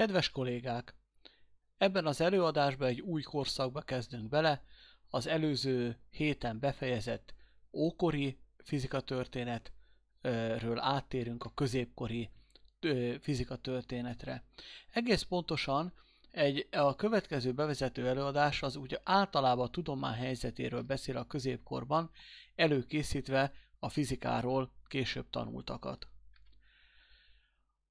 Kedves kollégák! Ebben az előadásban egy új korszakba kezdünk bele, az előző héten befejezett ókori fizikatörténetről áttérünk a középkori fizikatörténetre. Egész pontosan egy, a következő bevezető előadás az úgy általában a tudomány helyzetéről beszél a középkorban, előkészítve a fizikáról később tanultakat.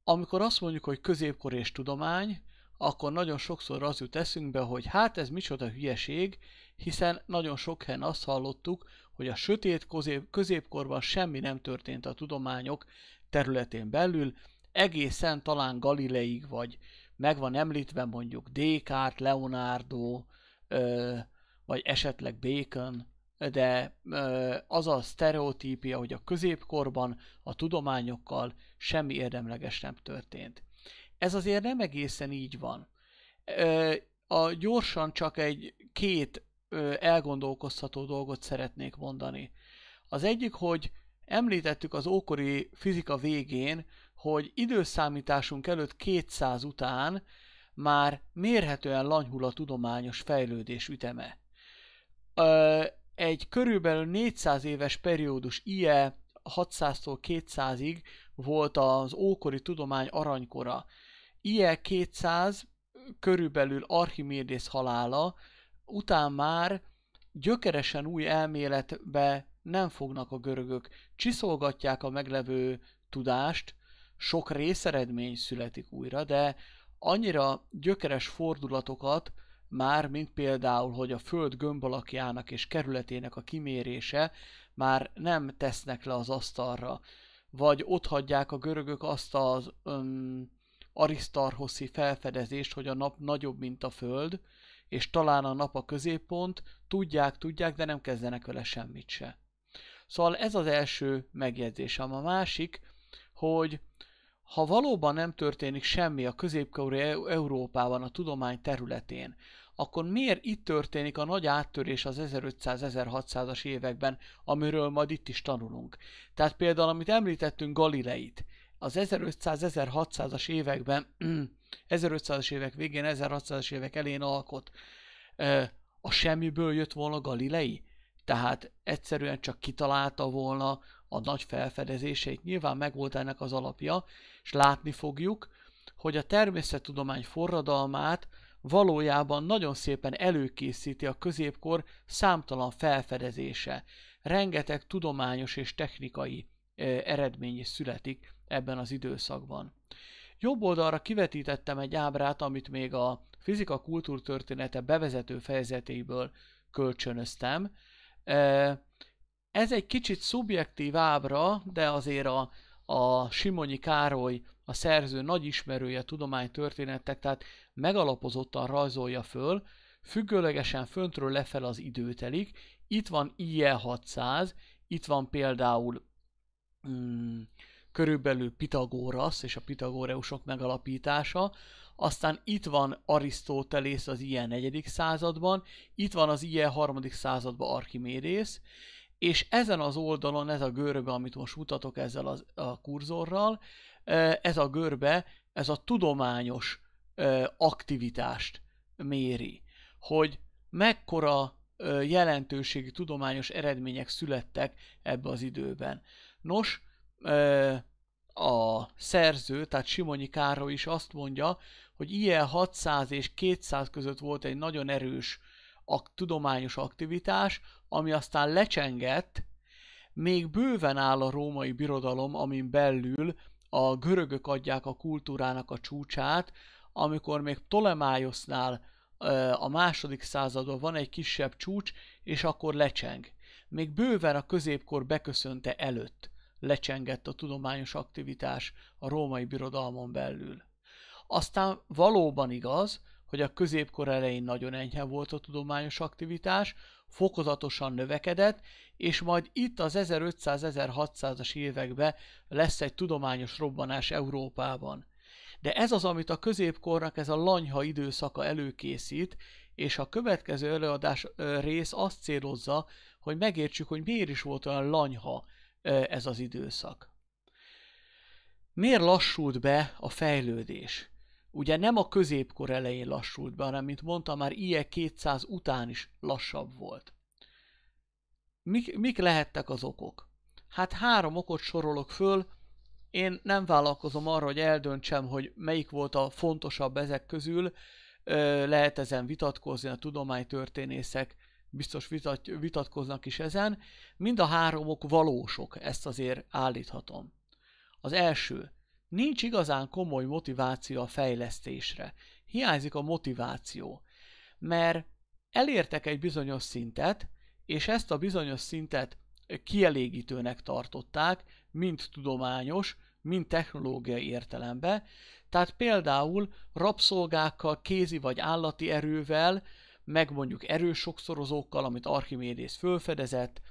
Amikor azt mondjuk, hogy középkor és tudomány, akkor nagyon sokszor az jut eszünkbe, hogy hát ez micsoda hülyeség, hiszen nagyon sok helyen azt hallottuk, hogy a sötét középkorban semmi nem történt a tudományok területén belül, egészen talán Galileig, vagy meg van említve mondjuk Descartes, Leonardo, vagy esetleg Bacon, de az a sztereotípia, hogy a középkorban a tudományokkal semmi érdemleges nem történt. Ez azért nem egészen így van. A gyorsan csak egy két elgondolkozható dolgot szeretnék mondani. Az egyik, hogy említettük az ókori fizika végén, hogy időszámításunk előtt 200 után már mérhetően lanyhul a tudományos fejlődés üteme egy körülbelül 400 éves periódus IE 600-tól 200-ig volt az ókori tudomány aranykora. IE 200 körülbelül Archimédész halála, után már gyökeresen új elméletbe nem fognak a görögök. Csiszolgatják a meglevő tudást, sok részeredmény születik újra, de annyira gyökeres fordulatokat, már, mint például, hogy a Föld gömb alakjának és kerületének a kimérése már nem tesznek le az asztalra, vagy ott hagyják a görögök azt az um, Arisztarhoszi felfedezést, hogy a nap nagyobb, mint a Föld, és talán a nap a középpont, tudják, tudják, de nem kezdenek vele semmit se. Szóval ez az első megjegyzésem. A másik, hogy ha valóban nem történik semmi a középkori e-, Európában a tudomány területén, akkor miért itt történik a nagy áttörés az 1500-1600-as években, amiről majd itt is tanulunk? Tehát például, amit említettünk Galileit, az 1500-1600-as években, 1500-as évek végén, 1600-as évek elén alkot, a semmiből jött volna Galilei? tehát egyszerűen csak kitalálta volna a nagy felfedezéseit. Nyilván megvolt ennek az alapja, és látni fogjuk, hogy a természettudomány forradalmát valójában nagyon szépen előkészíti a középkor számtalan felfedezése. Rengeteg tudományos és technikai e, eredmény is születik ebben az időszakban. Jobb oldalra kivetítettem egy ábrát, amit még a fizika kultúrtörténete bevezető fejezetéből kölcsönöztem, ez egy kicsit szubjektív ábra, de azért a, a Simonyi Károly, a szerző nagy ismerője tudománytörténetek, tehát megalapozottan rajzolja föl, függőlegesen föntről lefel az időtelik. Itt van IE 600, itt van például mm, körülbelül Pitagórasz és a pitagóreusok megalapítása, aztán itt van Arisztótelész az ilyen negyedik században, itt van az ilyen harmadik században Archimédész, és ezen az oldalon ez a görbe, amit most mutatok ezzel a kurzorral, ez a görbe, ez a tudományos aktivitást méri, hogy mekkora jelentőségi tudományos eredmények születtek ebbe az időben. Nos, a szerző, tehát Simonyi Károly is azt mondja, hogy ilyen 600 és 200 között volt egy nagyon erős a tudományos aktivitás, ami aztán lecsengett, még bőven áll a római birodalom, amin belül a görögök adják a kultúrának a csúcsát, amikor még Ptolemaiosnál a második században van egy kisebb csúcs, és akkor lecseng. Még bőven a középkor beköszönte előtt lecsengett a tudományos aktivitás a római birodalmon belül. Aztán valóban igaz, hogy a középkor elején nagyon enyhe volt a tudományos aktivitás, fokozatosan növekedett, és majd itt az 1500-1600-as években lesz egy tudományos robbanás Európában. De ez az, amit a középkornak ez a lanyha időszaka előkészít, és a következő előadás rész azt célozza, hogy megértsük, hogy miért is volt olyan lanyha ez az időszak. Miért lassult be a fejlődés? Ugye nem a középkor elején lassult be, hanem, mint mondtam, már IE 200 után is lassabb volt. Mik, mik lehettek az okok? Hát három okot sorolok föl, én nem vállalkozom arra, hogy eldöntsem, hogy melyik volt a fontosabb ezek közül, lehet ezen vitatkozni a tudománytörténészek biztos vitat, vitatkoznak is ezen. Mind a háromok ok valósok, ezt azért állíthatom. Az első, nincs igazán komoly motiváció a fejlesztésre. Hiányzik a motiváció, mert elértek egy bizonyos szintet, és ezt a bizonyos szintet kielégítőnek tartották, mind tudományos, mind technológiai értelemben. Tehát például rabszolgákkal, kézi vagy állati erővel meg mondjuk erős sokszorozókkal, amit Archimédész fölfedezett,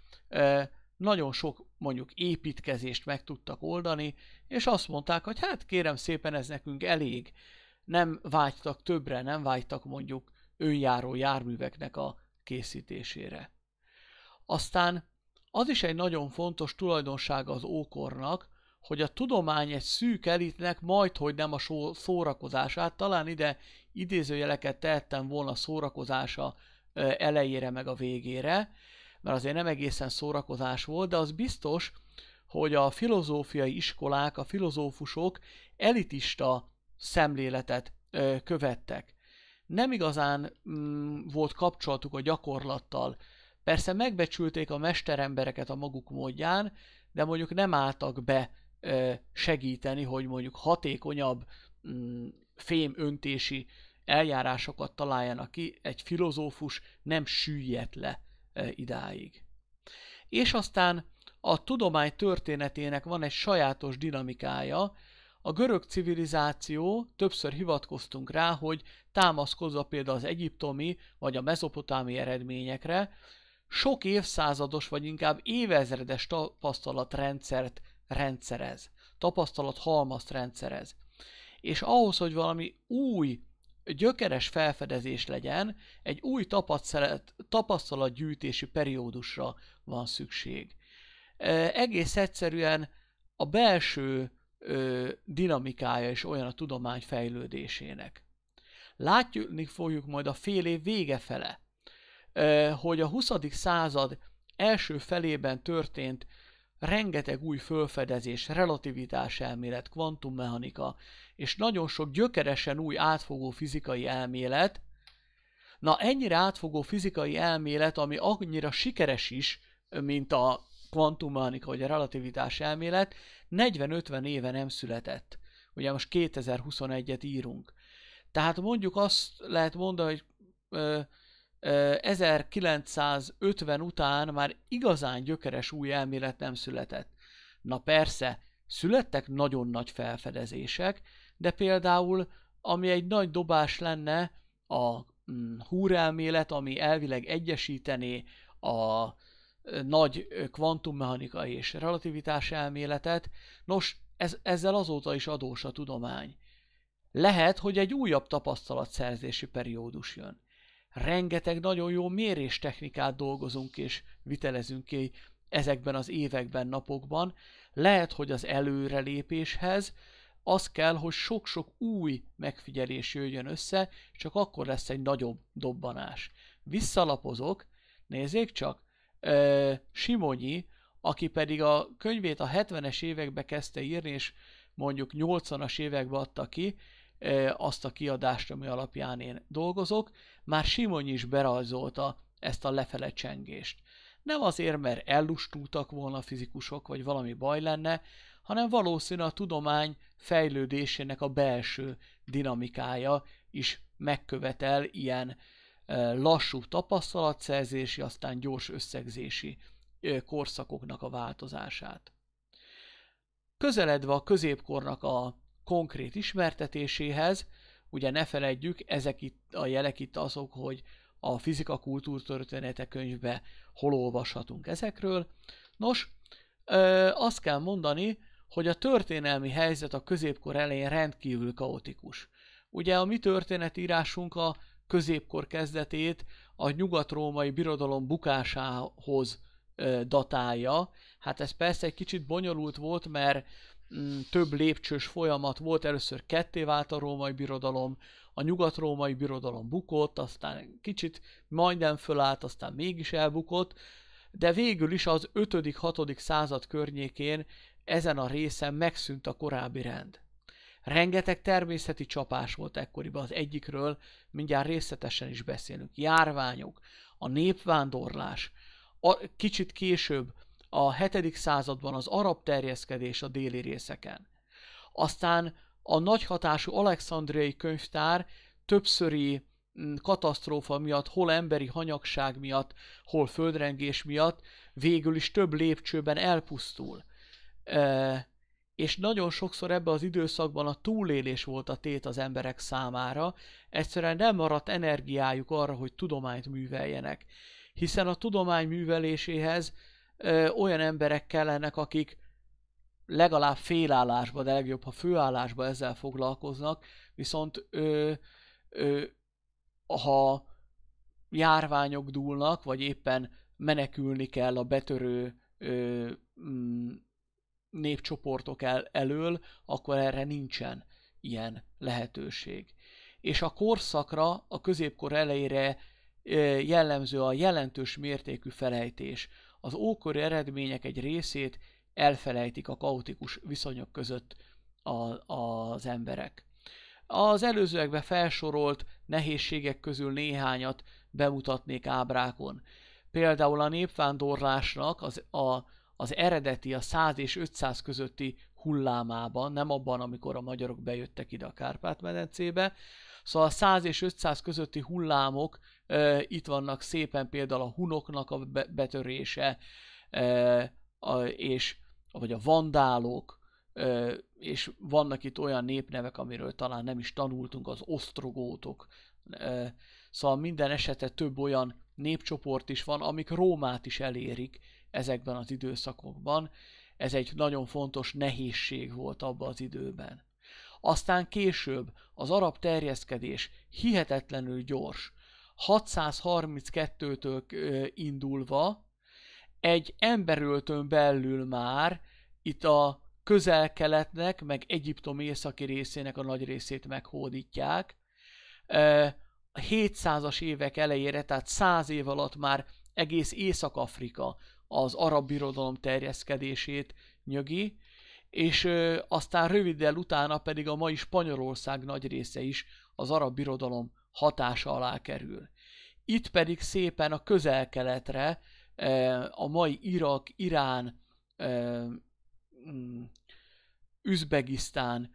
nagyon sok mondjuk építkezést meg tudtak oldani, és azt mondták, hogy hát kérem szépen ez nekünk elég. Nem vágytak többre, nem vágytak mondjuk önjáró járműveknek a készítésére. Aztán az is egy nagyon fontos tulajdonsága az ókornak, hogy a tudomány egy szűk elitnek majd, hogy nem a szórakozását, talán ide idézőjeleket tehettem volna szórakozása elejére meg a végére, mert azért nem egészen szórakozás volt, de az biztos, hogy a filozófiai iskolák, a filozófusok elitista szemléletet követtek. Nem igazán mm, volt kapcsolatuk a gyakorlattal. Persze megbecsülték a mesterembereket a maguk módján, de mondjuk nem álltak be segíteni, hogy mondjuk hatékonyabb mm, fém öntési eljárásokat találjanak ki, egy filozófus nem süllyed le idáig. És aztán a tudomány történetének van egy sajátos dinamikája, a görög civilizáció, többször hivatkoztunk rá, hogy támaszkozva például az egyiptomi vagy a mezopotámi eredményekre, sok évszázados vagy inkább évezredes tapasztalatrendszert rendszerez, tapasztalat halmazt rendszerez. És ahhoz, hogy valami új, gyökeres felfedezés legyen, egy új tapasztalatgyűjtési periódusra van szükség. Egész egyszerűen a belső dinamikája is olyan a tudomány fejlődésének. Látni fogjuk majd a fél év vége fele, hogy a 20. század első felében történt rengeteg új fölfedezés, relativitás elmélet, kvantummechanika, és nagyon sok gyökeresen új átfogó fizikai elmélet, na ennyire átfogó fizikai elmélet, ami annyira sikeres is, mint a kvantummechanika vagy a relativitás elmélet, 40-50 éve nem született. Ugye most 2021-et írunk. Tehát mondjuk azt lehet mondani, hogy 1950 után már igazán gyökeres új elmélet nem született. Na persze, születtek nagyon nagy felfedezések, de például, ami egy nagy dobás lenne, a mm, húrelmélet, ami elvileg egyesítené a nagy kvantummechanikai és relativitás elméletet, nos, ez, ezzel azóta is adós a tudomány. Lehet, hogy egy újabb tapasztalatszerzési periódus jön rengeteg nagyon jó méréstechnikát dolgozunk és vitelezünk ki ezekben az években, napokban. Lehet, hogy az előrelépéshez az kell, hogy sok-sok új megfigyelés jöjjön össze, csak akkor lesz egy nagyobb dobbanás. Visszalapozok, nézzék csak, ö, Simonyi, aki pedig a könyvét a 70-es évekbe kezdte írni, és mondjuk 80-as évekbe adta ki, azt a kiadást, ami alapján én dolgozok. Már Simony is berajzolta ezt a lefele csengést. Nem azért, mert ellustultak volna a fizikusok, vagy valami baj lenne, hanem valószínű a tudomány fejlődésének a belső dinamikája is megkövetel ilyen lassú tapasztalatszerzési, aztán gyors összegzési korszakoknak a változását. Közeledve a középkornak a konkrét ismertetéséhez, Ugye ne felejtjük, ezek itt, a jelek itt azok, hogy a fizika kultúrtörténete könyvbe hol olvashatunk ezekről. Nos, ö, azt kell mondani, hogy a történelmi helyzet a középkor elején rendkívül kaotikus. Ugye a mi történetírásunk a középkor kezdetét a nyugat-római birodalom bukásához datálja. Hát ez persze egy kicsit bonyolult volt, mert Mm, több lépcsős folyamat volt, először ketté vált a római birodalom, a nyugat-római birodalom bukott, aztán kicsit majdnem fölállt, aztán mégis elbukott, de végül is az 5.-6. század környékén ezen a részen megszűnt a korábbi rend. Rengeteg természeti csapás volt ekkoriban az egyikről, mindjárt részletesen is beszélünk. Járványok, a népvándorlás, a, kicsit később a 7. században az arab terjeszkedés a déli részeken. Aztán a nagy hatású alexandriai könyvtár többszöri mm, katasztrófa miatt, hol emberi hanyagság miatt, hol földrengés miatt végül is több lépcsőben elpusztul. E, és nagyon sokszor ebben az időszakban a túlélés volt a tét az emberek számára, egyszerűen nem maradt energiájuk arra, hogy tudományt műveljenek, hiszen a tudomány műveléséhez ö, olyan emberek kellenek, akik legalább félállásba, de legjobb, ha főállásba ezzel foglalkoznak, viszont ö, ö, ha járványok dúlnak, vagy éppen menekülni kell a betörő ö, m, mm, népcsoportok el, elől, akkor erre nincsen ilyen lehetőség. És a korszakra, a középkor elejére jellemző a jelentős mértékű felejtés az ókori eredmények egy részét elfelejtik a kaotikus viszonyok között a, az emberek. Az előzőekben felsorolt nehézségek közül néhányat bemutatnék ábrákon. Például a népvándorlásnak az, a, az eredeti, a 100 és 500 közötti hullámában, nem abban, amikor a magyarok bejöttek ide a Kárpát-medencébe, Szóval a 100 és 500 közötti hullámok e, itt vannak szépen például a hunoknak a betörése, e, a, és, vagy a vandálok, e, és vannak itt olyan népnevek, amiről talán nem is tanultunk, az osztrogótok. E, szóval minden esetre több olyan népcsoport is van, amik Rómát is elérik ezekben az időszakokban. Ez egy nagyon fontos nehézség volt abban az időben. Aztán később az arab terjeszkedés hihetetlenül gyors. 632-től indulva egy emberöltön belül már itt a közel-keletnek, meg Egyiptom északi részének a nagy részét meghódítják. 700-as évek elejére, tehát 100 év alatt már egész Észak-Afrika az arab birodalom terjeszkedését nyögi, és ö, aztán röviddel utána pedig a mai Spanyolország nagy része is az arab birodalom hatása alá kerül. Itt pedig szépen a közel-keletre, a mai Irak, Irán, mm, Üzbegisztán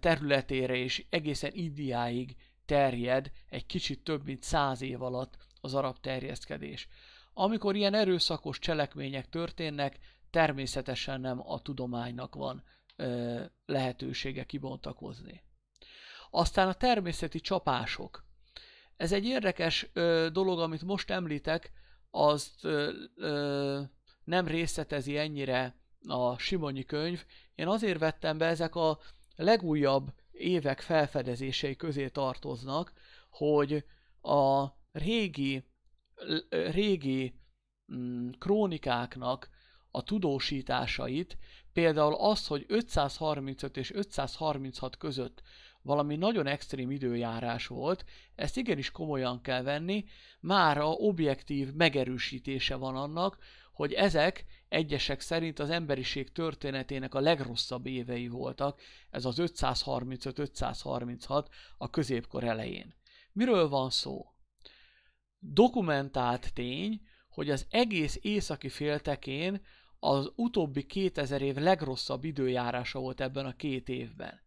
területére és egészen Indiáig terjed egy kicsit több mint száz év alatt az arab terjeszkedés. Amikor ilyen erőszakos cselekmények történnek, természetesen nem a tudománynak van ö, lehetősége kibontakozni. Aztán a természeti csapások. Ez egy érdekes ö, dolog, amit most említek, azt ö, ö, nem részletezi ennyire a Simonyi könyv. Én azért vettem be, ezek a legújabb évek felfedezései közé tartoznak, hogy a régi, régi mm, krónikáknak a tudósításait, például az, hogy 535 és 536 között valami nagyon extrém időjárás volt, ezt igenis komolyan kell venni, már a objektív megerősítése van annak, hogy ezek egyesek szerint az emberiség történetének a legrosszabb évei voltak, ez az 535-536 a középkor elején. Miről van szó? Dokumentált tény, hogy az egész északi féltekén az utóbbi 2000 év legrosszabb időjárása volt ebben a két évben.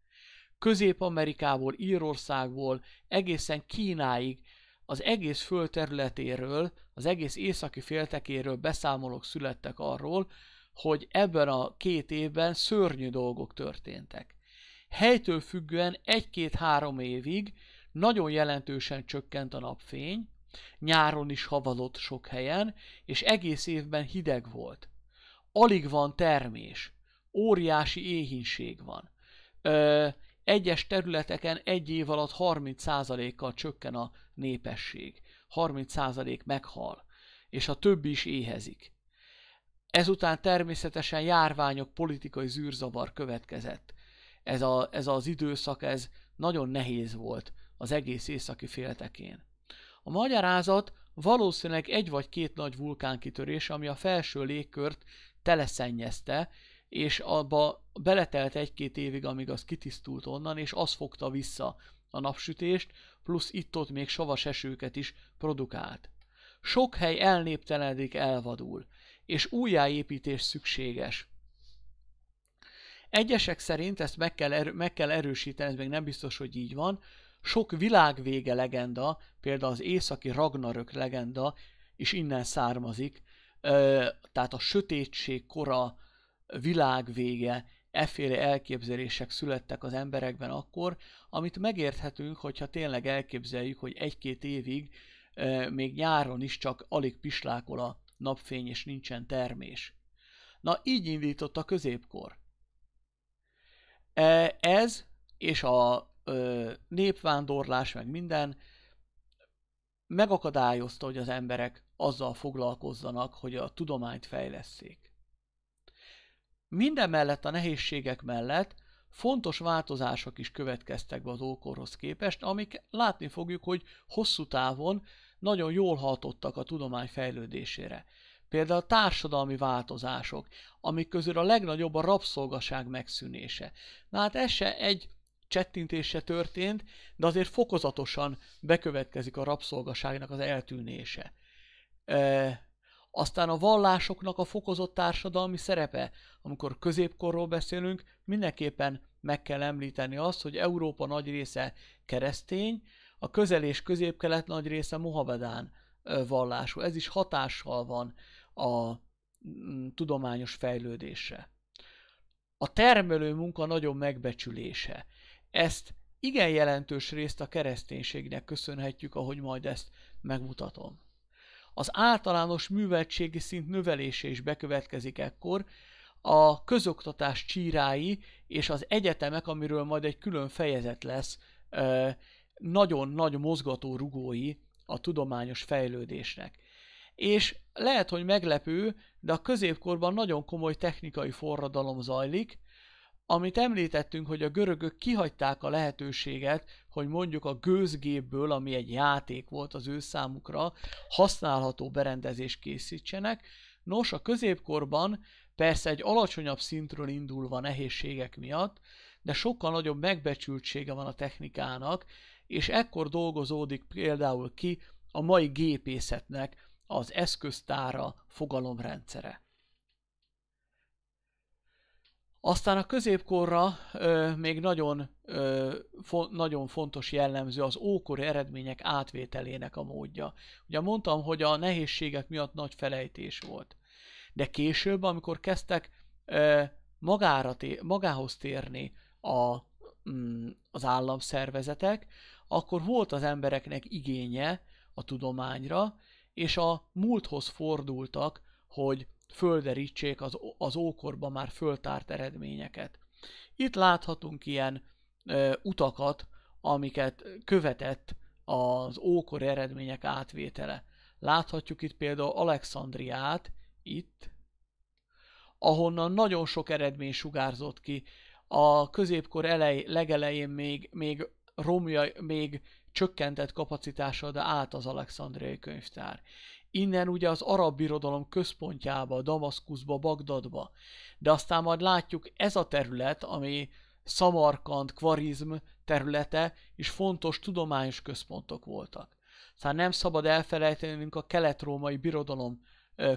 Közép-Amerikából, Írországból, egészen Kínáig, az egész földterületéről, az egész északi féltekéről beszámolók születtek arról, hogy ebben a két évben szörnyű dolgok történtek. Helytől függően egy-két-három évig nagyon jelentősen csökkent a napfény, nyáron is havalott sok helyen, és egész évben hideg volt alig van termés, óriási éhínség van. Ö, egyes területeken egy év alatt 30%-kal csökken a népesség, 30% meghal, és a többi is éhezik. Ezután természetesen járványok, politikai zűrzavar következett. Ez, a, ez az időszak, ez nagyon nehéz volt az egész északi féltekén. A magyarázat valószínűleg egy vagy két nagy vulkánkitörés, ami a felső légkört teleszennyezte, és abba beletelt egy-két évig, amíg az kitisztult onnan, és az fogta vissza a napsütést, plusz itt-ott még savas esőket is produkált. Sok hely elnéptelenedik, elvadul, és újjáépítés szükséges. Egyesek szerint ezt meg kell, erő, meg kell erősíteni, ez még nem biztos, hogy így van. Sok világvége legenda, például az északi Ragnarök legenda is innen származik, tehát a sötétség kora, világvége, efféle elképzelések születtek az emberekben akkor, amit megérthetünk, hogyha tényleg elképzeljük, hogy egy-két évig, még nyáron is csak alig pislákol a napfény és nincsen termés. Na, így indított a középkor. Ez és a népvándorlás, meg minden megakadályozta, hogy az emberek azzal foglalkozzanak, hogy a tudományt fejlesszék. Minden mellett a nehézségek mellett fontos változások is következtek be az ókorhoz képest, amik látni fogjuk, hogy hosszú távon nagyon jól hatottak a tudomány fejlődésére. Például a társadalmi változások, amik közül a legnagyobb a rabszolgaság megszűnése. Na hát ez se egy csettintése történt, de azért fokozatosan bekövetkezik a rabszolgaságnak az eltűnése aztán a vallásoknak a fokozott társadalmi szerepe, amikor középkorról beszélünk, mindenképpen meg kell említeni azt, hogy Európa nagy része keresztény, a közel és középkelet nagy része Mohamedán vallású. Ez is hatással van a mm, tudományos fejlődésre. A termelő munka nagyon megbecsülése. Ezt igen jelentős részt a kereszténységnek köszönhetjük, ahogy majd ezt megmutatom. Az általános műveltségi szint növelése is bekövetkezik ekkor, a közoktatás csírái és az egyetemek, amiről majd egy külön fejezet lesz, nagyon nagy mozgató rugói a tudományos fejlődésnek. És lehet, hogy meglepő, de a középkorban nagyon komoly technikai forradalom zajlik, amit említettünk, hogy a görögök kihagyták a lehetőséget, hogy mondjuk a gőzgépből, ami egy játék volt az ő számukra, használható berendezést készítsenek. Nos, a középkorban persze egy alacsonyabb szintről indulva nehézségek miatt, de sokkal nagyobb megbecsültsége van a technikának, és ekkor dolgozódik például ki a mai gépészetnek az eszköztára fogalomrendszere. Aztán a középkorra ö, még nagyon, ö, fo- nagyon fontos jellemző az ókori eredmények átvételének a módja. Ugye mondtam, hogy a nehézségek miatt nagy felejtés volt. De később, amikor kezdtek ö, magára té- magához térni a, mm, az államszervezetek, akkor volt az embereknek igénye a tudományra, és a múlthoz fordultak, hogy földerítsék az, az ókorban már föltárt eredményeket. Itt láthatunk ilyen ö, utakat, amiket követett az ókor eredmények átvétele. Láthatjuk itt például Alexandriát, itt, ahonnan nagyon sok eredmény sugárzott ki. A középkor elej, legelején még, még romja, még csökkentett kapacitással, de állt az Alexandriai könyvtár. Innen ugye az arab birodalom központjába, Damaszkuszba, Bagdadba. De aztán majd látjuk ez a terület, ami Samarkand, Kvarizm területe és fontos tudományos központok voltak. Szóval nem szabad elfelejtenünk a kelet-római birodalom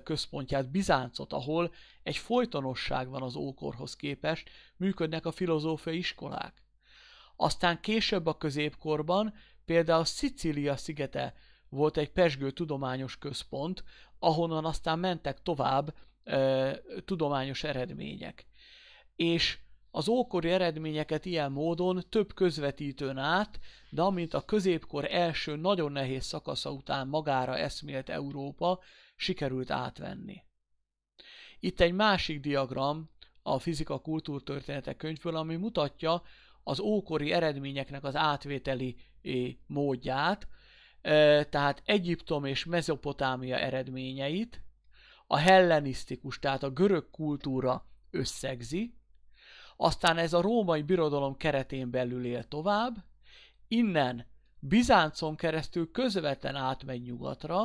központját, Bizáncot, ahol egy folytonosság van az ókorhoz képest, működnek a filozófiai iskolák. Aztán később a középkorban például Szicília szigete volt egy Pesgő Tudományos Központ, ahonnan aztán mentek tovább e, tudományos eredmények. És az ókori eredményeket ilyen módon több közvetítőn át, de amint a középkor első nagyon nehéz szakasza után magára eszmélt Európa, sikerült átvenni. Itt egy másik diagram a fizika kultúrtörténete könyvből, ami mutatja az ókori eredményeknek az átvételi módját, tehát Egyiptom és Mezopotámia eredményeit, a hellenisztikus, tehát a görög kultúra összegzi, aztán ez a római birodalom keretén belül él tovább, innen Bizáncon keresztül közvetlen átmegy nyugatra,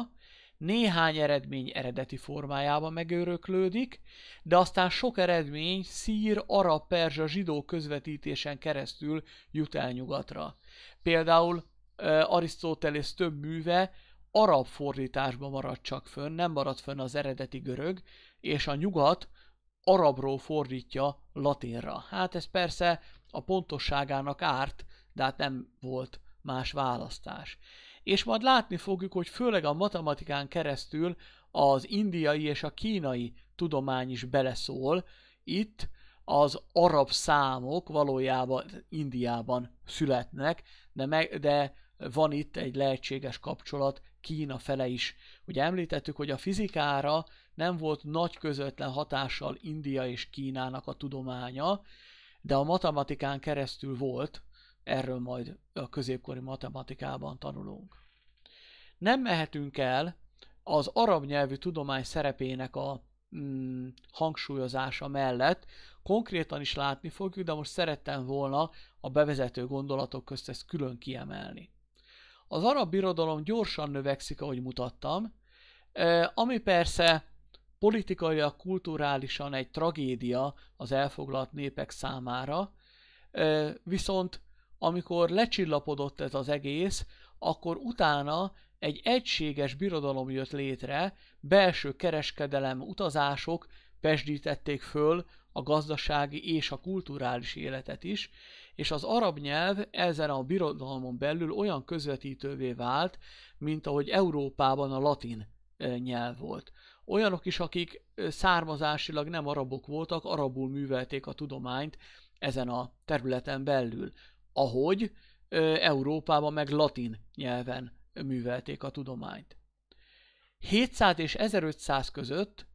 néhány eredmény eredeti formájában megöröklődik, de aztán sok eredmény szír, arab, perzsa, zsidó közvetítésen keresztül jut el nyugatra. Például Arisztotelész több műve arab fordításban maradt csak fönn, nem maradt fönn az eredeti görög, és a nyugat arabról fordítja latinra. Hát ez persze a pontosságának árt, de hát nem volt más választás. És majd látni fogjuk, hogy főleg a matematikán keresztül az indiai és a kínai tudomány is beleszól. Itt az arab számok valójában Indiában születnek, de, meg, de van itt egy lehetséges kapcsolat Kína fele is. Ugye említettük, hogy a fizikára nem volt nagy közvetlen hatással India és Kínának a tudománya, de a matematikán keresztül volt, erről majd a középkori matematikában tanulunk. Nem mehetünk el az arab nyelvű tudomány szerepének a mm, hangsúlyozása mellett, konkrétan is látni fogjuk, de most szerettem volna a bevezető gondolatok közt ezt külön kiemelni. Az arab birodalom gyorsan növekszik, ahogy mutattam, ami persze politikailag, kulturálisan egy tragédia az elfoglalt népek számára, viszont amikor lecsillapodott ez az egész, akkor utána egy egységes birodalom jött létre, belső kereskedelem, utazások pesdítették föl a gazdasági és a kulturális életet is, és az arab nyelv ezen a birodalmon belül olyan közvetítővé vált, mint ahogy Európában a latin nyelv volt. Olyanok is, akik származásilag nem arabok voltak, arabul művelték a tudományt ezen a területen belül, ahogy Európában meg latin nyelven művelték a tudományt. 700 és 1500 között,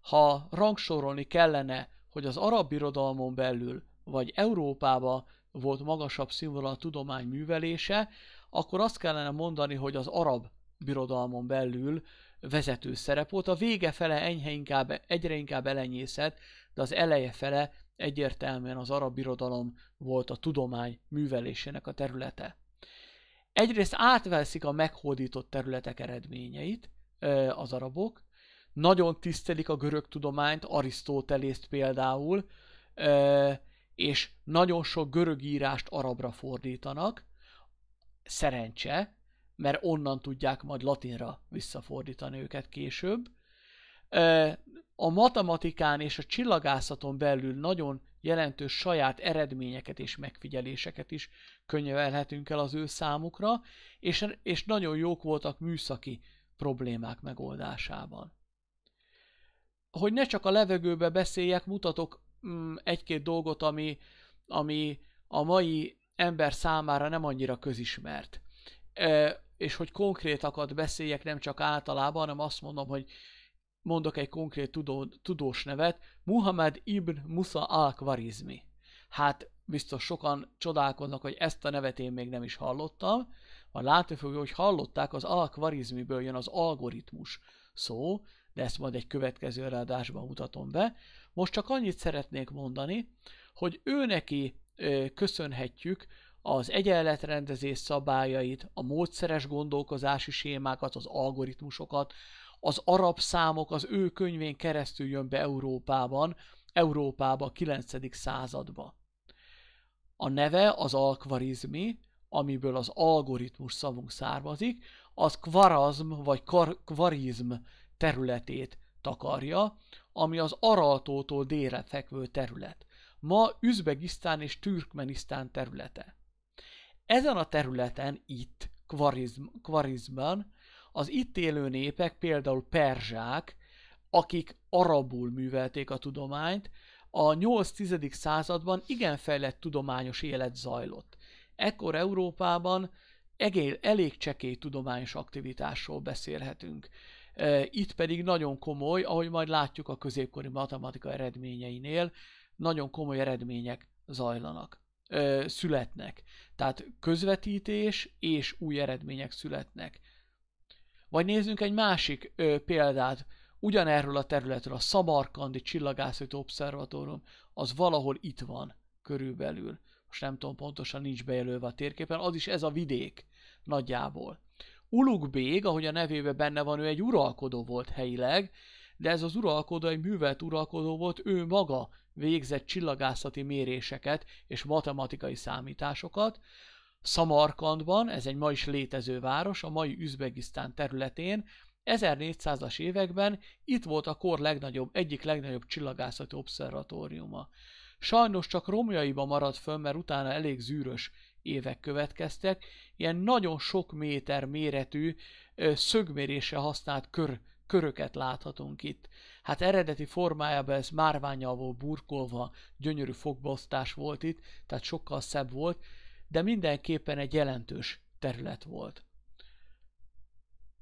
ha rangsorolni kellene, hogy az arab birodalmon belül vagy Európába volt magasabb színvonal a tudomány művelése, akkor azt kellene mondani, hogy az arab birodalmon belül vezető szerep volt. A vége fele enyhe inkább, egyre inkább elenyészett, de az eleje fele egyértelműen az arab birodalom volt a tudomány művelésének a területe. Egyrészt átveszik a meghódított területek eredményeit az arabok, nagyon tisztelik a görög tudományt, Arisztótelészt például, és nagyon sok görög írást arabra fordítanak, szerencse, mert onnan tudják majd latinra visszafordítani őket később. A matematikán és a csillagászaton belül nagyon jelentős saját eredményeket és megfigyeléseket is könnyelhetünk el az ő számukra, és, és nagyon jók voltak műszaki problémák megoldásában. Hogy ne csak a levegőbe beszéljek, mutatok Mm, egy-két dolgot, ami, ami a mai ember számára nem annyira közismert. És hogy konkrétakat beszéljek, nem csak általában, hanem azt mondom, hogy mondok egy konkrét tudó, tudós nevet, Muhammad ibn Musa al kvarizmi Hát biztos sokan csodálkoznak, hogy ezt a nevet én még nem is hallottam, A látni fogja, hogy hallották, az alkvarizmiből jön az algoritmus szó, de ezt majd egy következő ráadásban mutatom be. Most csak annyit szeretnék mondani, hogy ő neki köszönhetjük az egyenletrendezés szabályait, a módszeres gondolkozási sémákat, az algoritmusokat, az arab számok az ő könyvén keresztül jön be Európában, Európába 9. századba. A neve az alkvarizmi, amiből az algoritmus szavunk származik, az kvarazm vagy kvarizm területét takarja, ami az Araltótól délre fekvő terület. Ma Üzbegisztán és Türkmenisztán területe. Ezen a területen, itt, Kvarizm, Kvarizmban, az itt élő népek, például perzsák, akik arabul művelték a tudományt, a 8-10. században igen fejlett tudományos élet zajlott. Ekkor Európában egél, elég csekély tudományos aktivitásról beszélhetünk. Itt pedig nagyon komoly, ahogy majd látjuk a középkori matematika eredményeinél, nagyon komoly eredmények zajlanak, születnek. Tehát közvetítés és új eredmények születnek. Vagy nézzünk egy másik példát, ugyanerről a területről, a Szabarkandi Csillagászati Obszervatórium, az valahol itt van körülbelül. Most nem tudom pontosan, nincs bejelölve a térképen, az is ez a vidék nagyjából. Ulugbég, ahogy a nevébe benne van, ő egy uralkodó volt helyileg, de ez az uralkodó egy művelt uralkodó volt, ő maga végzett csillagászati méréseket és matematikai számításokat. Szamarkandban, ez egy ma is létező város, a mai Üzbegisztán területén, 1400-as években itt volt a kor legnagyobb, egyik legnagyobb csillagászati obszervatóriuma. Sajnos csak romjaiba maradt fönn, mert utána elég zűrös évek következtek, ilyen nagyon sok méter méretű szögmérésre használt kör, köröket láthatunk itt. Hát eredeti formájában ez márványal volt burkolva, gyönyörű fogbosztás volt itt, tehát sokkal szebb volt, de mindenképpen egy jelentős terület volt.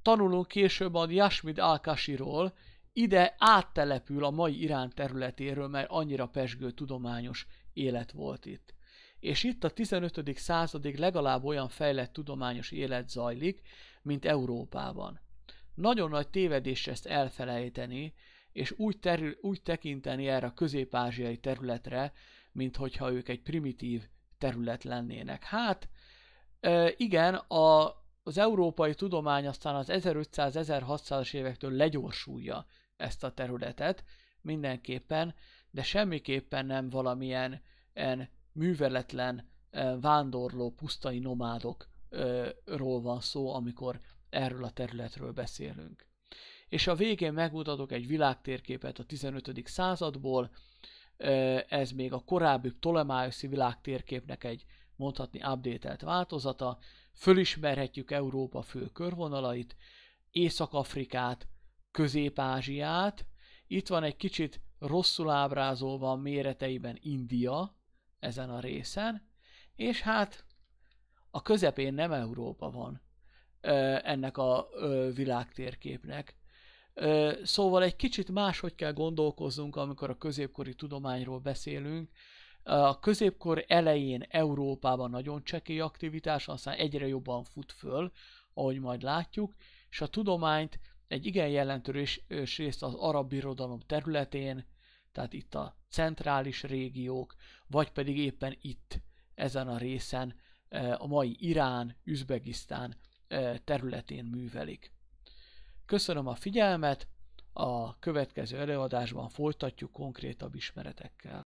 Tanulunk később a Yasmid -Kashiról. ide áttelepül a mai Irán területéről, mert annyira pesgő tudományos élet volt itt és itt a 15. századig legalább olyan fejlett tudományos élet zajlik, mint Európában. Nagyon nagy tévedés ezt elfelejteni, és úgy, terül, úgy tekinteni erre a közép-ázsiai területre, mint ők egy primitív terület lennének. Hát, igen, a, az európai tudomány aztán az 1500-1600-as évektől legyorsulja ezt a területet mindenképpen, de semmiképpen nem valamilyen en műveletlen vándorló pusztai nomádokról van szó, amikor erről a területről beszélünk. És a végén megmutatok egy világtérképet a 15. századból, ez még a korábbi Ptolemaiuszi világtérképnek egy mondhatni updatelt változata, fölismerhetjük Európa fő körvonalait, Észak-Afrikát, Közép-Ázsiát, itt van egy kicsit rosszul ábrázolva a méreteiben India, ezen a részen, és hát a közepén nem Európa van ennek a világtérképnek. Szóval egy kicsit máshogy kell gondolkoznunk, amikor a középkori tudományról beszélünk. A középkor elején Európában nagyon csekély aktivitás, aztán egyre jobban fut föl, ahogy majd látjuk, és a tudományt egy igen jelentős részt az arab birodalom területén, tehát itt a centrális régiók, vagy pedig éppen itt, ezen a részen e, a mai Irán, Üzbegisztán e, területén művelik. Köszönöm a figyelmet, a következő előadásban folytatjuk konkrétabb ismeretekkel.